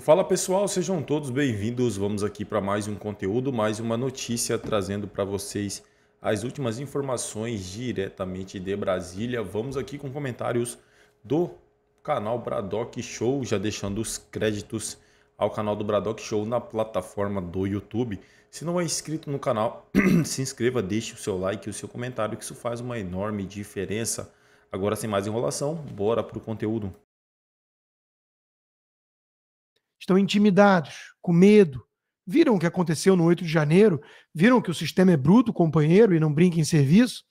Fala pessoal, sejam todos bem-vindos. Vamos aqui para mais um conteúdo, mais uma notícia trazendo para vocês as últimas informações diretamente de Brasília. Vamos aqui com comentários do canal Bradock Show, já deixando os créditos ao canal do Bradock Show na plataforma do YouTube. Se não é inscrito no canal, se inscreva, deixe o seu like e o seu comentário, que isso faz uma enorme diferença. Agora, sem mais enrolação, bora para o conteúdo estão intimidados, com medo. Viram o que aconteceu no 8 de janeiro, viram que o sistema é bruto, companheiro, e não brinca em serviço,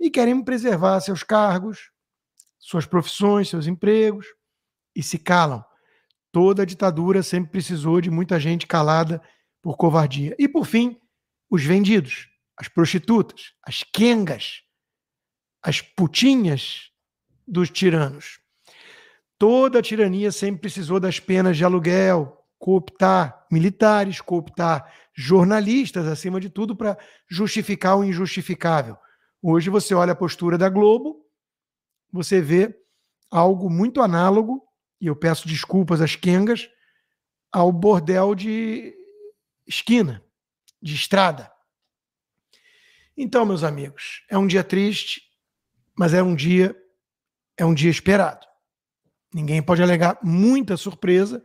e querem preservar seus cargos, suas profissões, seus empregos, e se calam. Toda a ditadura sempre precisou de muita gente calada por covardia. E, por fim, os vendidos, as prostitutas, as quengas, as putinhas dos tiranos. Toda tirania sempre precisou das penas de aluguel, cooptar militares, cooptar jornalistas, acima de tudo, para justificar o injustificável. Hoje você olha a postura da Globo, você vê algo muito análogo, e eu peço desculpas às quengas, ao bordel de esquina, de estrada. Então, meus amigos, é um dia triste, mas é um dia é um dia esperado. Ninguém pode alegar muita surpresa,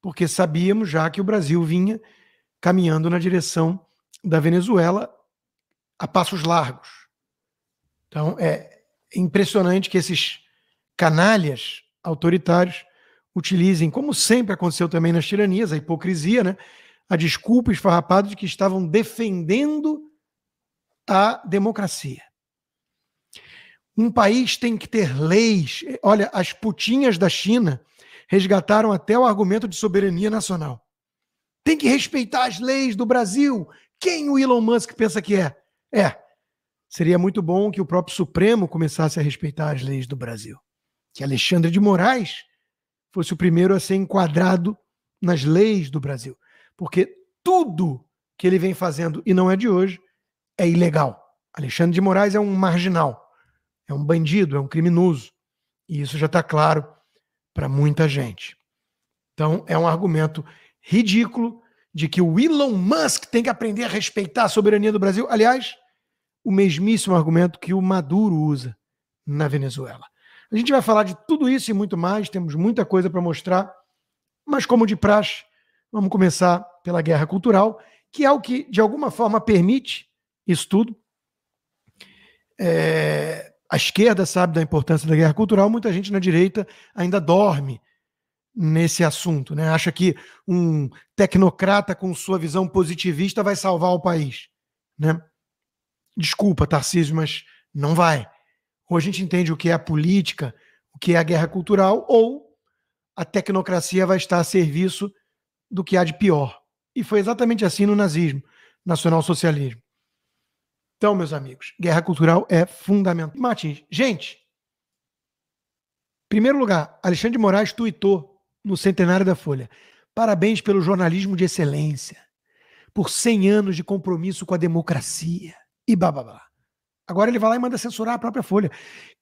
porque sabíamos já que o Brasil vinha caminhando na direção da Venezuela a passos largos. Então é impressionante que esses canalhas autoritários utilizem, como sempre aconteceu também nas tiranias, a hipocrisia, né? a desculpa esfarrapada de que estavam defendendo a democracia. Um país tem que ter leis. Olha, as putinhas da China resgataram até o argumento de soberania nacional. Tem que respeitar as leis do Brasil. Quem o Elon Musk pensa que é? É. Seria muito bom que o próprio Supremo começasse a respeitar as leis do Brasil. Que Alexandre de Moraes fosse o primeiro a ser enquadrado nas leis do Brasil. Porque tudo que ele vem fazendo, e não é de hoje, é ilegal. Alexandre de Moraes é um marginal é um bandido, é um criminoso. E isso já está claro para muita gente. Então, é um argumento ridículo de que o Elon Musk tem que aprender a respeitar a soberania do Brasil. Aliás, o mesmíssimo argumento que o Maduro usa na Venezuela. A gente vai falar de tudo isso e muito mais, temos muita coisa para mostrar, mas como de praxe, vamos começar pela guerra cultural, que é o que de alguma forma permite isso tudo. É a esquerda sabe da importância da guerra cultural, muita gente na direita ainda dorme nesse assunto, né? Acha que um tecnocrata com sua visão positivista vai salvar o país, né? Desculpa, Tarcísio, mas não vai. Ou a gente entende o que é a política, o que é a guerra cultural, ou a tecnocracia vai estar a serviço do que há de pior. E foi exatamente assim no nazismo, nacionalsocialismo. Então, meus amigos, guerra cultural é fundamental. Martins, gente, em primeiro lugar, Alexandre de Moraes tuitou no centenário da Folha. Parabéns pelo jornalismo de excelência, por 100 anos de compromisso com a democracia e blá blá blá. Agora ele vai lá e manda censurar a própria Folha.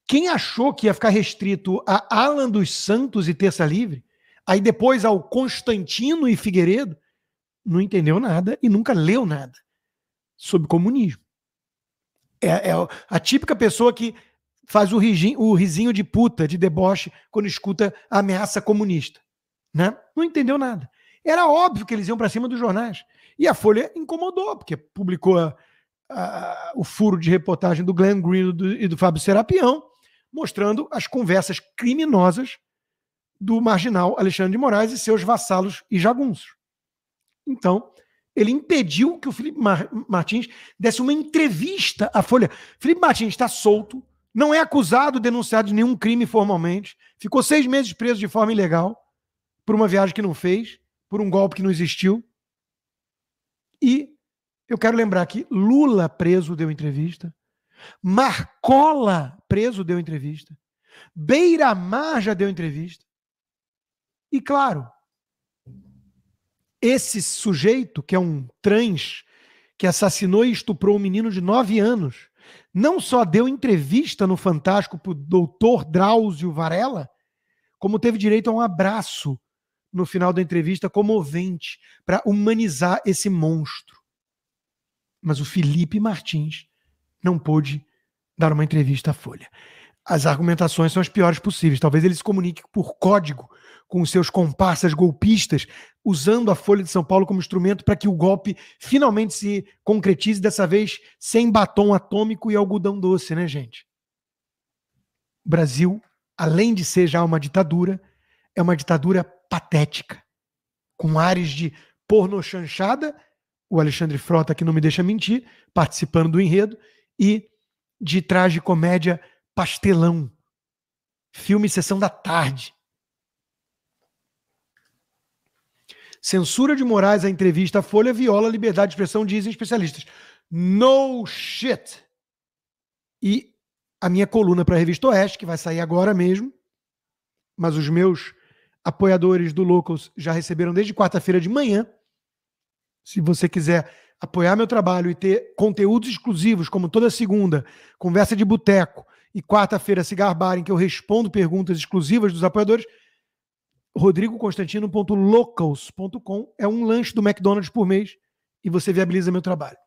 Quem achou que ia ficar restrito a Alan dos Santos e Terça Livre, aí depois ao Constantino e Figueiredo, não entendeu nada e nunca leu nada sobre comunismo. É, é, a típica pessoa que faz o, o risinho de puta, de deboche, quando escuta a ameaça comunista. Né? Não entendeu nada. Era óbvio que eles iam para cima dos jornais. E a Folha incomodou, porque publicou a, a, o furo de reportagem do Glenn Green do, e do Fábio Serapião, mostrando as conversas criminosas do marginal Alexandre de Moraes e seus vassalos e jagunços. Então, ele impediu que o Felipe Mar Martins desse uma entrevista à Folha. Felipe Martins está solto, não é acusado, denunciado de nenhum crime formalmente, ficou seis meses preso de forma ilegal por uma viagem que não fez, por um golpe que não existiu. E eu quero lembrar que Lula preso deu entrevista, Marcola preso deu entrevista, Beiramar já deu entrevista. E claro, esse sujeito, que é um trans, que assassinou e estuprou um menino de 9 anos, não só deu entrevista no Fantástico para o doutor Drauzio Varela, como teve direito a um abraço no final da entrevista comovente para humanizar esse monstro. Mas o Felipe Martins não pôde dar uma entrevista à Folha as argumentações são as piores possíveis. Talvez ele se comunique por código com os seus comparsas golpistas, usando a Folha de São Paulo como instrumento para que o golpe finalmente se concretize, dessa vez sem batom atômico e algodão doce, né, gente? O Brasil, além de ser já uma ditadura, é uma ditadura patética, com ares de porno chanchada, o Alexandre Frota, que não me deixa mentir, participando do enredo, e de traje comédia pastelão, filme sessão da tarde. Censura de Moraes à entrevista à Folha viola a liberdade de expressão, dizem especialistas. No shit. E a minha coluna para a revista Oeste, que vai sair agora mesmo, mas os meus apoiadores do Locals já receberam desde quarta-feira de manhã. Se você quiser apoiar meu trabalho e ter conteúdos exclusivos, como toda segunda, conversa de boteco, e quarta-feira se garbarem que eu respondo perguntas exclusivas dos apoiadores, rodrigoconstantino.locals.com é um lanche do McDonald's por mês e você viabiliza meu trabalho.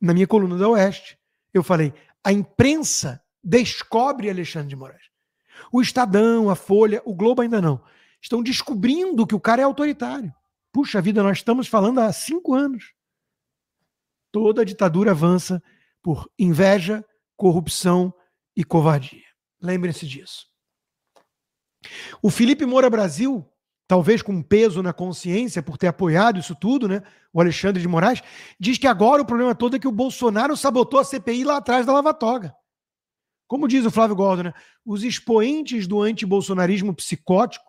Na minha coluna da Oeste, eu falei: a imprensa descobre Alexandre de Moraes. O Estadão, a Folha, o Globo ainda não. Estão descobrindo que o cara é autoritário. Puxa vida, nós estamos falando há cinco anos. Toda a ditadura avança por inveja, corrupção, e covardia. Lembrem-se disso. O Felipe Moura Brasil, talvez com peso na consciência por ter apoiado isso tudo, né? O Alexandre de Moraes, diz que agora o problema todo é que o Bolsonaro sabotou a CPI lá atrás da Lava Toga. Como diz o Flávio Gordo, né? Os expoentes do antibolsonarismo psicótico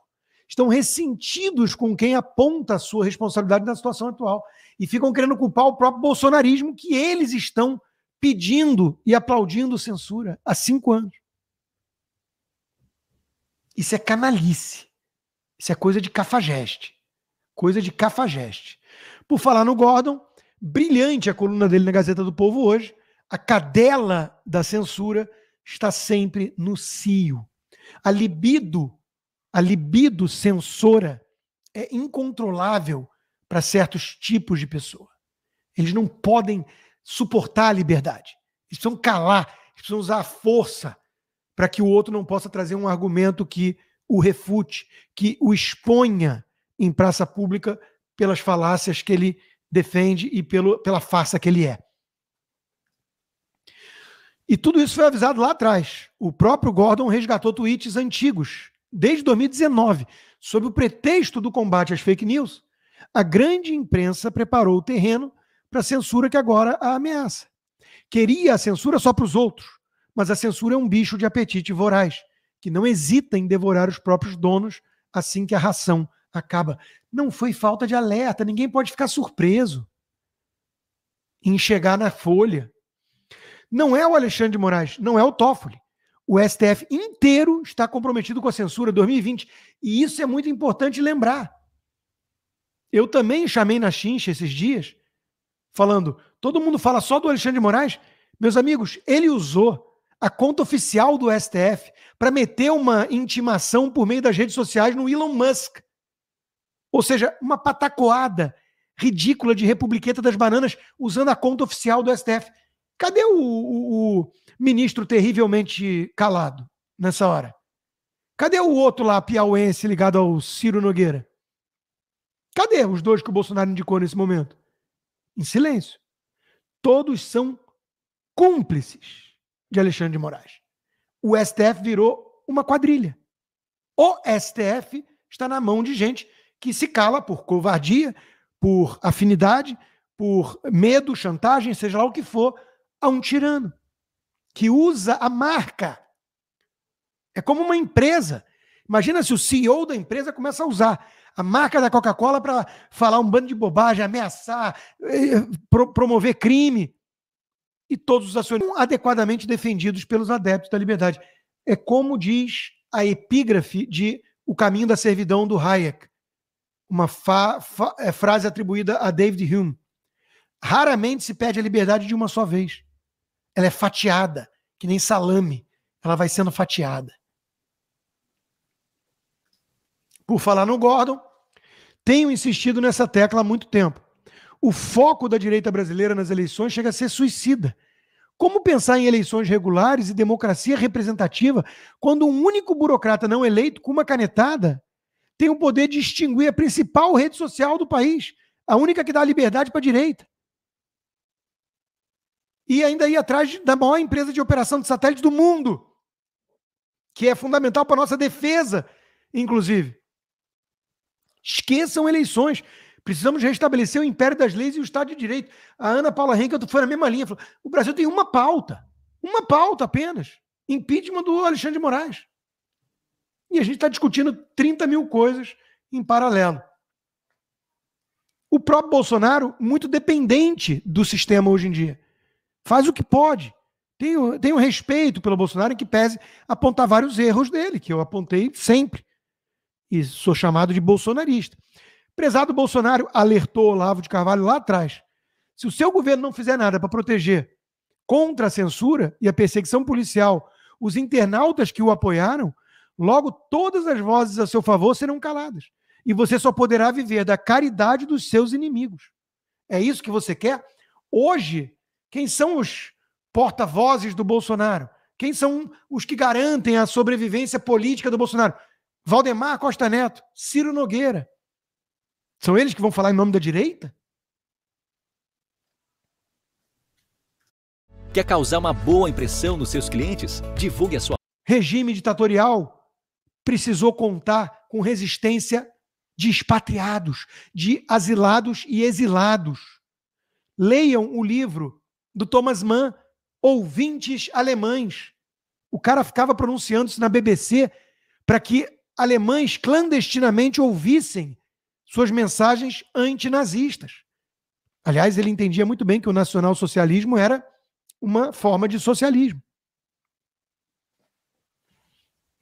estão ressentidos com quem aponta a sua responsabilidade na situação atual e ficam querendo culpar o próprio bolsonarismo que eles estão pedindo e aplaudindo censura há cinco anos. Isso é canalice. Isso é coisa de cafajeste. Coisa de cafajeste. Por falar no Gordon, brilhante a coluna dele na Gazeta do Povo hoje. A cadela da censura está sempre no cio. A libido, a libido censora é incontrolável para certos tipos de pessoa. Eles não podem suportar a liberdade. Eles precisam calar, eles precisam usar a força para que o outro não possa trazer um argumento que o refute, que o exponha em praça pública pelas falácias que ele defende e pelo, pela farsa que ele é. E tudo isso foi avisado lá atrás. O próprio Gordon resgatou tweets antigos, desde 2019, sob o pretexto do combate às fake news. A grande imprensa preparou o terreno para a censura que agora a ameaça. Queria a censura só para os outros, mas a censura é um bicho de apetite voraz, que não hesita em devorar os próprios donos assim que a ração acaba. Não foi falta de alerta, ninguém pode ficar surpreso em chegar na folha. Não é o Alexandre de Moraes, não é o Toffoli. O STF inteiro está comprometido com a censura 2020 e isso é muito importante lembrar. Eu também chamei na chincha esses dias falando: todo mundo fala só do Alexandre de Moraes. Meus amigos, ele usou a conta oficial do STF para meter uma intimação por meio das redes sociais no Elon Musk. Ou seja, uma patacoada ridícula de republiqueta das bananas usando a conta oficial do STF. Cadê o, o, o ministro terrivelmente calado nessa hora? Cadê o outro lá, piauense, ligado ao Ciro Nogueira? Cadê os dois que o Bolsonaro indicou nesse momento? em silêncio. Todos são cúmplices de Alexandre de Moraes. O STF virou uma quadrilha. O STF está na mão de gente que se cala por covardia, por afinidade, por medo, chantagem, seja lá o que for, a um tirano que usa a marca. É como uma empresa. Imagina se o CEO da empresa começa a usar a marca da Coca-Cola para falar um bando de bobagem, ameaçar, eh, pro, promover crime. E todos os acionistas adequadamente defendidos pelos adeptos da liberdade. É como diz a epígrafe de O Caminho da Servidão do Hayek, uma fa, fa, é, frase atribuída a David Hume. Raramente se perde a liberdade de uma só vez. Ela é fatiada, que nem salame. Ela vai sendo fatiada. Por falar no Gordon, tenho insistido nessa tecla há muito tempo. O foco da direita brasileira nas eleições chega a ser suicida. Como pensar em eleições regulares e democracia representativa quando um único burocrata não eleito, com uma canetada, tem o poder de extinguir a principal rede social do país, a única que dá liberdade para a direita? E ainda ir atrás da maior empresa de operação de satélite do mundo, que é fundamental para a nossa defesa, inclusive. Esqueçam eleições. Precisamos restabelecer o império das leis e o Estado de Direito. A Ana Paula Henkel foi na mesma linha. Falou, o Brasil tem uma pauta. Uma pauta apenas. Impeachment do Alexandre de Moraes. E a gente está discutindo 30 mil coisas em paralelo. O próprio Bolsonaro, muito dependente do sistema hoje em dia, faz o que pode. Tenho, tenho respeito pelo Bolsonaro, em que pese apontar vários erros dele, que eu apontei sempre e sou chamado de bolsonarista. Prezado Bolsonaro alertou Olavo de Carvalho lá atrás. Se o seu governo não fizer nada para proteger contra a censura e a perseguição policial os internautas que o apoiaram, logo todas as vozes a seu favor serão caladas. E você só poderá viver da caridade dos seus inimigos. É isso que você quer? Hoje, quem são os porta-vozes do Bolsonaro? Quem são os que garantem a sobrevivência política do Bolsonaro? Valdemar Costa Neto, Ciro Nogueira. São eles que vão falar em nome da direita? Quer causar uma boa impressão nos seus clientes? Divulgue a sua. Regime ditatorial precisou contar com resistência de expatriados, de asilados e exilados. Leiam o livro do Thomas Mann, Ouvintes Alemães. O cara ficava pronunciando isso na BBC para que alemães clandestinamente ouvissem suas mensagens antinazistas. Aliás, ele entendia muito bem que o nacionalsocialismo era uma forma de socialismo.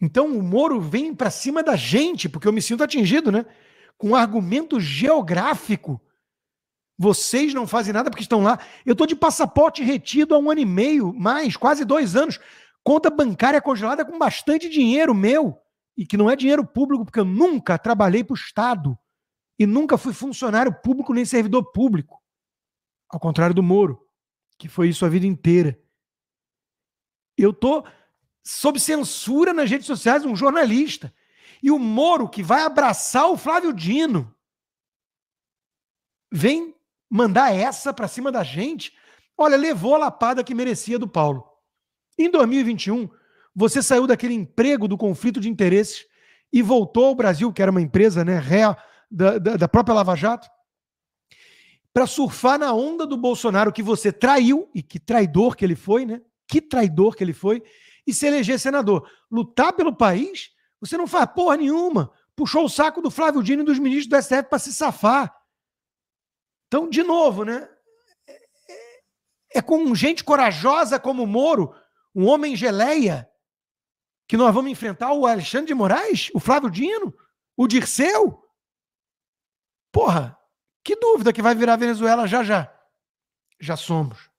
Então o Moro vem para cima da gente, porque eu me sinto atingido, né? Com argumento geográfico. Vocês não fazem nada porque estão lá. Eu estou de passaporte retido há um ano e meio, mais, quase dois anos. Conta bancária congelada com bastante dinheiro meu e que não é dinheiro público, porque eu nunca trabalhei para o Estado e nunca fui funcionário público nem servidor público. Ao contrário do Moro, que foi isso a vida inteira. Eu tô sob censura nas redes sociais, um jornalista. E o Moro, que vai abraçar o Flávio Dino, vem mandar essa para cima da gente. Olha, levou a lapada que merecia do Paulo. Em 2021, você saiu daquele emprego do conflito de interesses e voltou ao Brasil, que era uma empresa né, ré da, da, da própria Lava Jato, para surfar na onda do Bolsonaro que você traiu, e que traidor que ele foi, né? Que traidor que ele foi, e se eleger senador. Lutar pelo país, você não faz porra nenhuma. Puxou o saco do Flávio Dino e dos ministros do STF para se safar. Então, de novo, né? É, é, é com gente corajosa como o Moro, um homem geleia, que nós vamos enfrentar o Alexandre de Moraes, o Flávio Dino, o Dirceu? Porra, que dúvida que vai virar Venezuela já já. Já somos.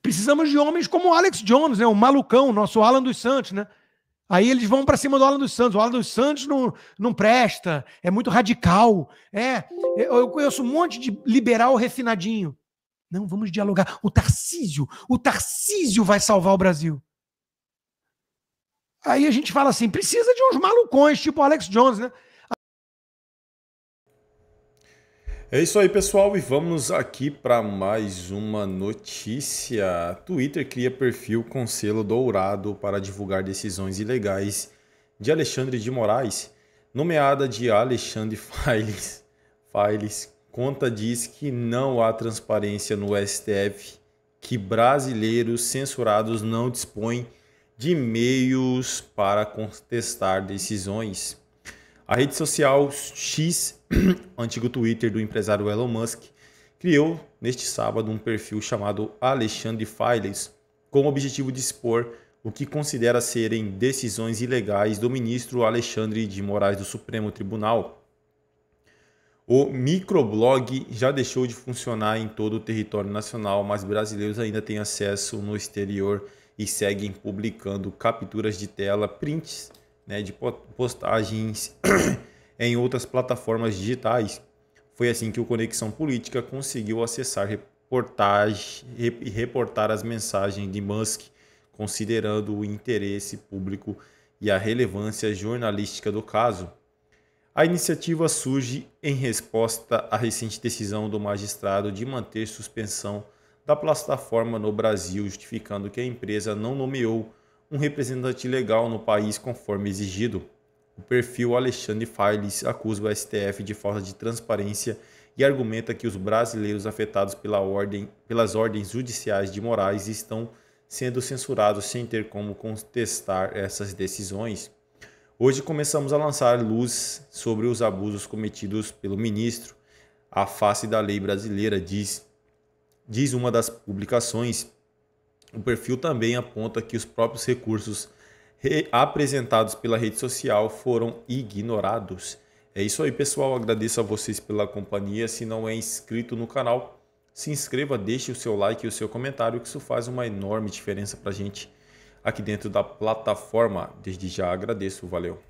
Precisamos de homens como o Alex Jones, né? o malucão, nosso Alan dos Santos, né? Aí eles vão para cima do Alan dos Santos. O Alan dos Santos não, não presta, é muito radical. É, eu conheço um monte de liberal refinadinho. Não, vamos dialogar. O Tarcísio, o Tarcísio vai salvar o Brasil. Aí a gente fala assim: precisa de uns malucões, tipo Alex Jones, né? É isso aí, pessoal, e vamos aqui para mais uma notícia. Twitter cria perfil com selo dourado para divulgar decisões ilegais de Alexandre de Moraes. Nomeada de Alexandre Files, Files conta diz que não há transparência no STF, que brasileiros censurados não dispõem de meios para contestar decisões. A rede social X, antigo Twitter do empresário Elon Musk, criou neste sábado um perfil chamado Alexandre Files, com o objetivo de expor o que considera serem decisões ilegais do ministro Alexandre de Moraes do Supremo Tribunal. O microblog já deixou de funcionar em todo o território nacional, mas brasileiros ainda têm acesso no exterior e seguem publicando capturas de tela, prints né, de postagens em outras plataformas digitais. Foi assim que o Conexão Política conseguiu acessar reportagem e reportar as mensagens de Musk, considerando o interesse público e a relevância jornalística do caso. A iniciativa surge em resposta à recente decisão do magistrado de manter suspensão da plataforma no Brasil, justificando que a empresa não nomeou um representante legal no país conforme exigido. O perfil Alexandre Files acusa o STF de falta de transparência e argumenta que os brasileiros afetados pela ordem, pelas ordens judiciais de Moraes estão sendo censurados sem ter como contestar essas decisões. Hoje começamos a lançar luz sobre os abusos cometidos pelo ministro. A face da lei brasileira diz Diz uma das publicações, o perfil também aponta que os próprios recursos apresentados pela rede social foram ignorados. É isso aí, pessoal. Agradeço a vocês pela companhia. Se não é inscrito no canal, se inscreva, deixe o seu like e o seu comentário, que isso faz uma enorme diferença para a gente aqui dentro da plataforma. Desde já agradeço, valeu.